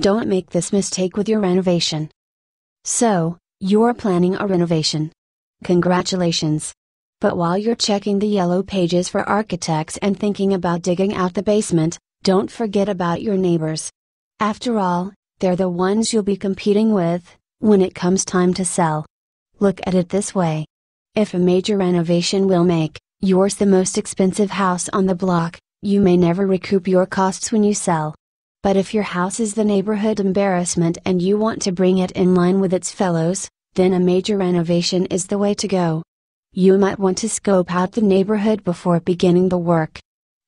Don't make this mistake with your renovation. So, you're planning a renovation. Congratulations. But while you're checking the yellow pages for architects and thinking about digging out the basement, don't forget about your neighbors. After all, they're the ones you'll be competing with when it comes time to sell. Look at it this way. If a major renovation will make yours the most expensive house on the block, you may never recoup your costs when you sell. But if your house is the neighborhood embarrassment and you want to bring it in line with its fellows, then a major renovation is the way to go. You might want to scope out the neighborhood before beginning the work.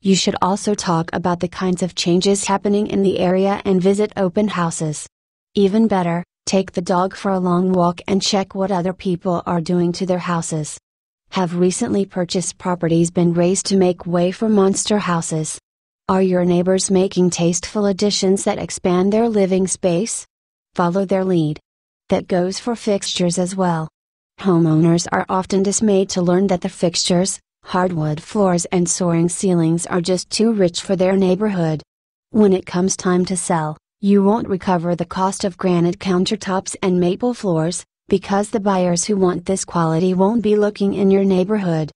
You should also talk about the kinds of changes happening in the area and visit open houses. Even better, take the dog for a long walk and check what other people are doing to their houses. Have recently purchased properties been raised to make way for monster houses? Are your neighbors making tasteful additions that expand their living space? Follow their lead. That goes for fixtures as well. Homeowners are often dismayed to learn that the fixtures, hardwood floors, and soaring ceilings are just too rich for their neighborhood. When it comes time to sell, you won't recover the cost of granite countertops and maple floors, because the buyers who want this quality won't be looking in your neighborhood.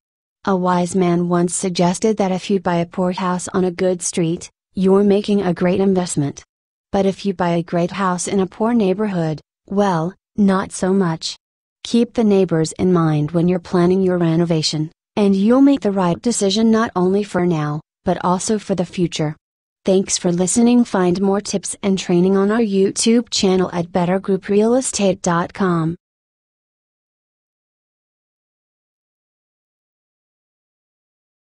A wise man once suggested that if you buy a poor house on a good street, you're making a great investment. But if you buy a great house in a poor neighborhood, well, not so much. Keep the neighbors in mind when you're planning your renovation, and you'll make the right decision not only for now, but also for the future. Thanks for listening. Find more tips and training on our YouTube channel at bettergrouprealestate.com.